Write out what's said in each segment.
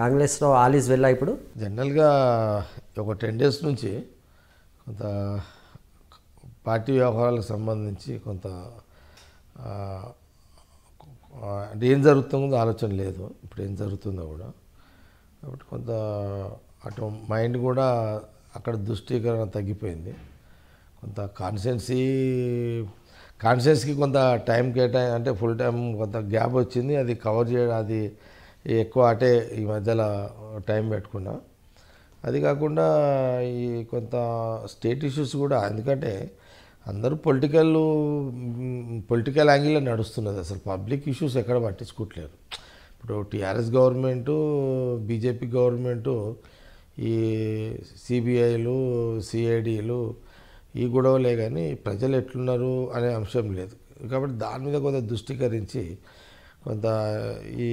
కాంగ్రెస్లో ఆలీస్ వెళ్ళా ఇప్పుడు జనరల్గా ఒక టెన్ డేస్ నుంచి కొంత పార్టీ వ్యవహారాలకు సంబంధించి కొంత అంటే ఏం జరుగుతుందో ఆలోచన లేదు ఇప్పుడు ఏం జరుగుతుందో కూడా కాబట్టి కొంత అటు మైండ్ కూడా అక్కడ దుష్టీకరణ తగ్గిపోయింది కొంత కాన్సెన్సీ కాన్షియస్కి కొంత టైం కేటాయి అంటే ఫుల్ టైం కొంత గ్యాప్ వచ్చింది అది కవర్ చేయడం అది ఎక్కువ అటే ఈ మధ్యలో టైం పెట్టుకున్నా అది కాకుండా ఈ కొంత స్టేట్ ఇష్యూస్ కూడా ఎందుకంటే అందరూ పొలిటికల్ పొలిటికల్ యాంగిల్లో నడుస్తున్నది అసలు పబ్లిక్ ఇష్యూస్ ఎక్కడ పట్టించుకోవట్లేరు ఇప్పుడు టీఆర్ఎస్ గవర్నమెంటు బీజేపీ గవర్నమెంటు ఈ సిబిఐలు సిఐడిలు ఈ గొడవలే కానీ ప్రజలు ఎట్లున్నారు అనే అంశం లేదు కాబట్టి దాని మీద కొంత దృష్టికరించి కొంత ఈ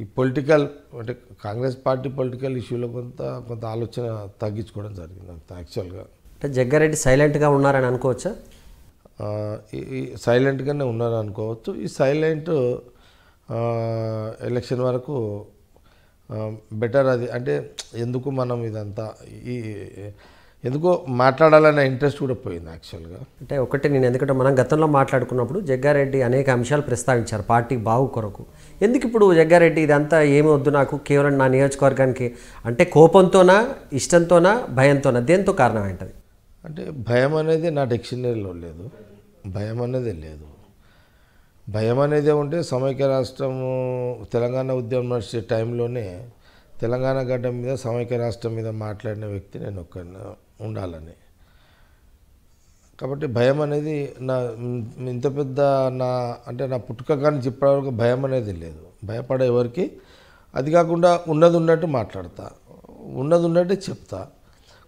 ఈ పొలిటికల్ అంటే కాంగ్రెస్ పార్టీ పొలిటికల్ ఇష్యూలో కొంత కొంత ఆలోచన తగ్గించుకోవడం జరిగింది అంత యాక్చువల్గా అంటే జగ్గారెడ్డి సైలెంట్గా ఉన్నారని అనుకోవచ్చా సైలెంట్గానే ఉన్నారని అనుకోవచ్చు ఈ సైలెంట్ ఎలక్షన్ వరకు బెటర్ అది అంటే ఎందుకు మనం ఇదంతా ఈ ఎందుకో మాట్లాడాలనే ఇంట్రెస్ట్ కూడా పోయింది యాక్చువల్గా అంటే ఒకటి నేను ఎందుకంటే మనం గతంలో మాట్లాడుకున్నప్పుడు జగ్గారెడ్డి అనేక అంశాలు ప్రస్తావించారు పార్టీ బాగు కొరకు ఎందుకు ఇప్పుడు జగ్గారెడ్డి ఇదంతా ఏమి వద్దు నాకు కేవలం నా నియోజకవర్గానికి అంటే కోపంతోనా ఇష్టంతోనా భయంతోనా దేంతో కారణం ఏంటది అంటే భయం అనేది నా డిక్షనరీలో లేదు భయం అనేది లేదు భయం అనేది ఉంటే సమైక్య రాష్ట్రము తెలంగాణ ఉద్యమం నడిచే టైంలోనే తెలంగాణ గడ్డ మీద సమైక్య రాష్ట్రం మీద మాట్లాడిన వ్యక్తి నేను ఒక్కడిని ఉండాలని కాబట్టి భయం అనేది నా ఇంత పెద్ద నా అంటే నా పుట్టుక కానీ చెప్పేవరకు భయం అనేది లేదు భయపడే ఎవరికి అది కాకుండా ఉన్నది ఉన్నట్టు మాట్లాడతా ఉన్నది ఉన్నట్టు చెప్తా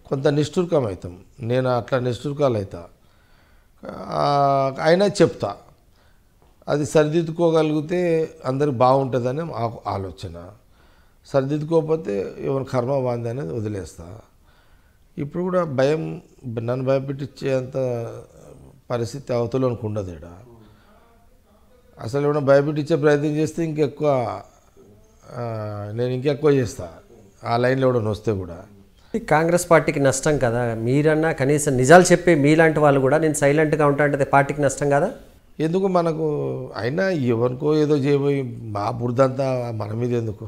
కొంత నిష్ఠుర్కం అవుతాం నేను అట్లా నిష్ఠుర్కాలు అవుతా అయినా చెప్తా అది సరిదిద్దుకోగలిగితే అందరికి బాగుంటుందని ఆలోచన సరిదిద్దుకోకపోతే ఎవరి కర్మ బాంది అనేది వదిలేస్తాను ఇప్పుడు కూడా భయం నన్ను భయపెట్టించేంత పరిస్థితి అవతలోనికి ఉండదు ఇక్కడ అసలు ఏమైనా భయపెట్టించే ప్రయత్నం చేస్తే ఇంకెక్కువ నేను ఇంకెక్కువ చేస్తా ఆ లైన్లో కూడా వస్తే కూడా కాంగ్రెస్ పార్టీకి నష్టం కదా మీరన్నా కనీసం నిజాలు చెప్పి మీలాంటి వాళ్ళు కూడా నేను సైలెంట్గా ఉంటా అంటే పార్టీకి నష్టం కదా ఎందుకు మనకు అయినా ఎవరికో ఏదో చేయబోయి మా బురదంతా మన మీద ఎందుకు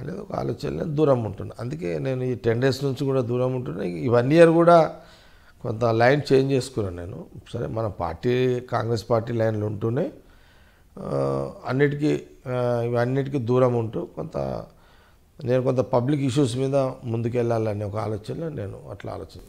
అనేది ఒక ఆలోచనలో దూరం ఉంటుంది అందుకే నేను ఈ టెన్ డేస్ నుంచి కూడా దూరం ఉంటున్నా ఈ వన్ ఇయర్ కూడా కొంత లైన్ చేంజ్ చేసుకున్నాను నేను సరే మన పార్టీ కాంగ్రెస్ పార్టీ లైన్లు ఉంటూనే అన్నిటికీ ఇవన్నిటికీ దూరం ఉంటూ కొంత నేను కొంత పబ్లిక్ ఇష్యూస్ మీద ముందుకెళ్ళాలనే ఒక ఆలోచనలో నేను అట్లా ఆలోచన